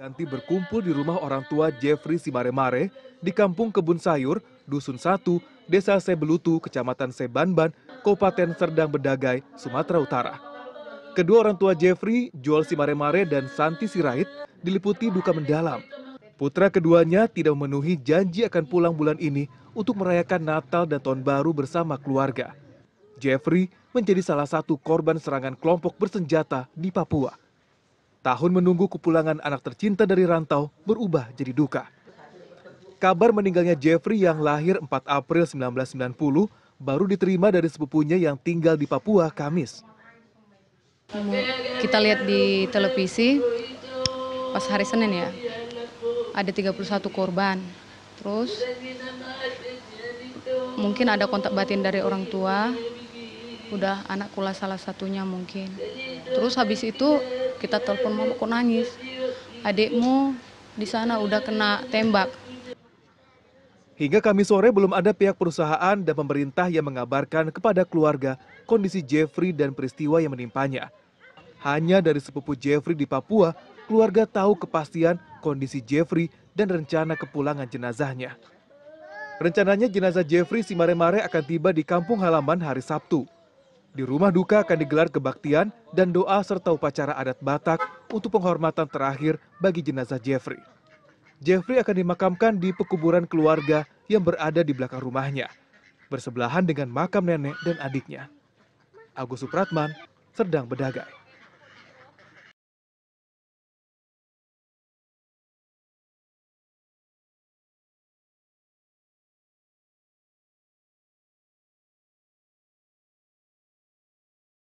ganti berkumpul di rumah orang tua Jeffrey Simaremare di Kampung Kebun Sayur, Dusun 1, Desa Sebelutu, Kecamatan Sebanban, Kabupaten Serdang Bedagai, Sumatera Utara. Kedua orang tua Jeffrey, Joel Simaremare dan Santi Sirait, diliputi duka mendalam. Putra keduanya tidak memenuhi janji akan pulang bulan ini untuk merayakan Natal dan Tahun Baru bersama keluarga. Jeffrey menjadi salah satu korban serangan kelompok bersenjata di Papua tahun menunggu kepulangan anak tercinta dari rantau berubah jadi duka. Kabar meninggalnya Jeffrey yang lahir 4 April 1990 baru diterima dari sepupunya yang tinggal di Papua Kamis. Kita lihat di televisi pas hari Senin ya, ada 31 korban. Terus mungkin ada kontak batin dari orang tua, udah anak kula salah satunya mungkin terus habis itu kita telepon mama kok nangis adikmu di sana udah kena tembak Hingga kami sore belum ada pihak perusahaan dan pemerintah yang mengabarkan kepada keluarga kondisi Jeffrey dan peristiwa yang menimpanya. Hanya dari sepupu Jeffrey di Papua, keluarga tahu kepastian kondisi Jeffrey dan rencana kepulangan jenazahnya. Rencananya jenazah Jeffrey si mare mare akan tiba di kampung halaman hari Sabtu di rumah duka akan digelar kebaktian dan doa serta upacara adat batak untuk penghormatan terakhir bagi jenazah jeffrey jeffrey akan dimakamkan di pekuburan keluarga yang berada di belakang rumahnya bersebelahan dengan makam nenek dan adiknya agus supratman serdang bedagai